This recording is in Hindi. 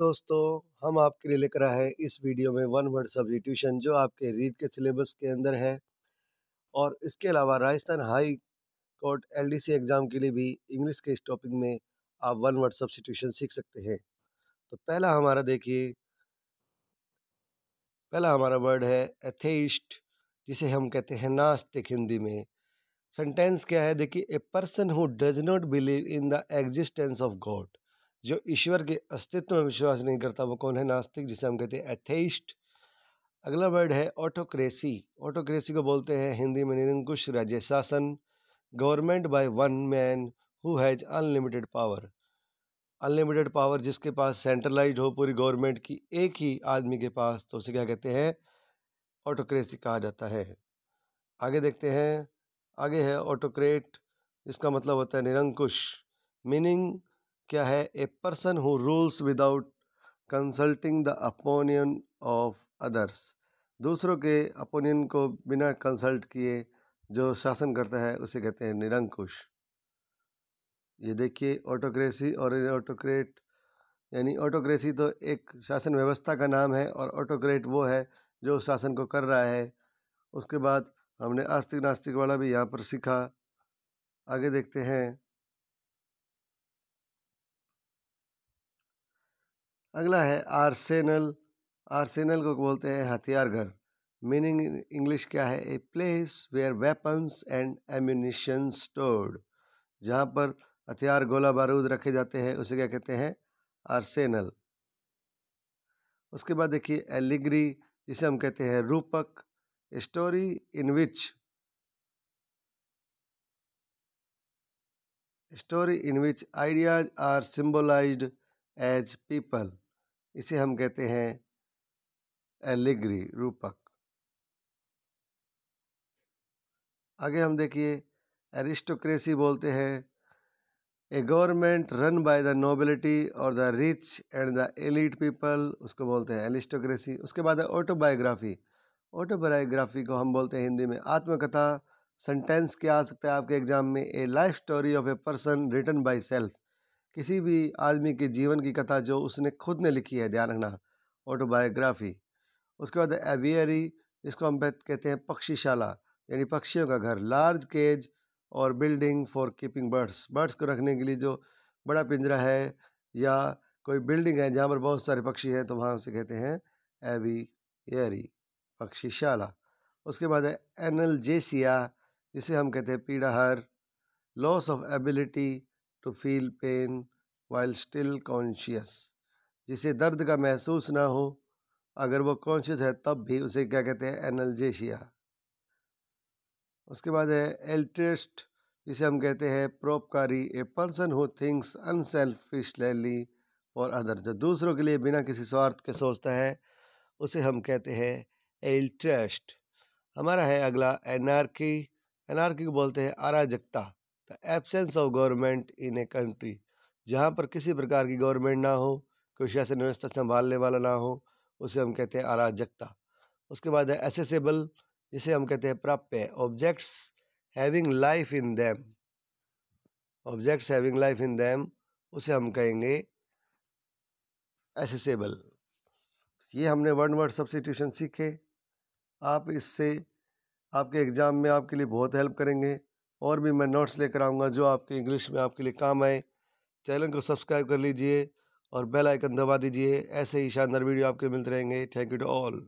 दोस्तों हम आपके लिए लेकर आए हैं इस वीडियो में वन वर्ड ट्यूशन जो आपके रीड के सिलेबस के अंदर है और इसके अलावा Rajasthan high court LDC exam के लिए भी इंग्लिश के इस टॉपिक में आप वन वर्ड सब्सिट्यूशन सीख सकते हैं तो पहला हमारा देखिए पहला हमारा वर्ड है एथेइस्ट जिसे हम कहते हैं नास्तिक हिंदी में सेंटेंस क्या है देखिए a person who does not believe in the existence of god जो ईश्वर के अस्तित्व में विश्वास नहीं करता वो कौन है नास्तिक जिसे हम कहते हैं एथेइस्ट अगला वर्ड है ऑटोक्रेसी ऑटोक्रेसी को बोलते हैं हिंदी में निरंकुश राज्य शासन government by one man who has unlimited power unlimited power जिसके पास सेंट्रलाइज हो पूरी गवर्नमेंट की एक ही आदमी के पास तो उसे क्या कहते हैं ऑटोक्रेसी कहा जाता है आगे देखते हैं आगे है ऑटोक्रेट इसका मतलब होता है निरंकुश मीनिंग क्या है a person who rules without consulting the opinion of others दूसरों के अपोनियन को बिना कंसल्ट किए जो शासन करता है उसे कहते हैं निरंकुश ये देखिए ऑटोक्रेसी और ऑटोक्रेट यानी ऑटोक्रेसी तो एक शासन व्यवस्था का नाम है और ऑटोक्रेट वो है जो शासन को कर रहा है उसके बाद हमने आस्तिक नास्तिक वाला भी यहाँ पर सीखा आगे देखते हैं अगला है आर्सेनल आर्सेनल को बोलते हैं हथियार घर मीनिंग इंग्लिश क्या है a place where weapons and ammunition stored जहाँ पर हथियार गोला बारूद रखे जाते हैं उसे क्या कहते हैं आर्सेनल उसके बाद देखिए एलिग्री जिसे हम कहते हैं रूपक story in which story in which ideas are symbolised as people इसे हम कहते हैं एलिग्री रूपक आगे हम देखिए एरिस्टोक्रेसी बोलते हैं a government run by the nobility और the rich and the elite people उसको बोलते हैं एलिस्टोक्रेसी उसके बाद है ऑटोबायोग्राफी ऑटोबायोग्राफी को हम बोलते हैं हिंदी में आत्मकथा सेंटेंस क्या आ सकता है आपके एग्जाम में a life story of a person written by self किसी भी आदमी के जीवन की कथा जो उसने खुद ने लिखी है ध्यान रखना ऑटोबायोग्राफी उसके बाद एवियरी जिसको हम कहते हैं पक्षीशाला यानी पक्षियों का घर लार्ज केज और building for keeping birds birds को रखने के लिए जो बड़ा पिंजरा है या कोई बिल्डिंग है जहाँ पर बहुत सारे पक्षी हैं तो वहाँ उसे कहते हैं एरी पक्षीशाला उसके बाद है एनलजेसिया जिसे हम कहते हैं पीड़ाहर loss of ability to feel pain while still conscious जिसे दर्द का महसूस ना हो अगर वो कॉन्शियस है तब भी उसे क्या कहते हैं एनल्जेशिया उसके बाद है एल्ट्रेस्ट जिसे हम कहते हैं प्रोपकारी a person who things unselfishly और अदर जो दूसरों के लिए बिना किसी स्वार्थ के सोचता है उसे हम कहते हैं एल्ट्रेस्ट हमारा है अगला एनार्की एनार्की को बोलते हैं अराजकता the absence of government in a country जहाँ पर किसी प्रकार की गवर्नमेंट ना हो कोई शासन व्यवस्था संभालने वाला ना हो उसे हम कहते हैं अराजकता उसके बाद है एसेसेबल जिसे हम कहते हैं प्राप्य objects having life in them objects having life in them उसे हम कहेंगे एसेसेबल ये हमने वन वर्ड सब्सटीट्यूशन सीखे आप इससे आपके एग्ज़ाम में आपके लिए बहुत हेल्प करेंगे और भी मैं नोट्स लेकर आऊँगा जो आपके इंग्लिश में आपके लिए काम आए चैनल को सब्सक्राइब कर लीजिए और बेल आइकन दबा दीजिए ऐसे ही शानदार वीडियो आपके मिलते रहेंगे थैंक यू टू ऑल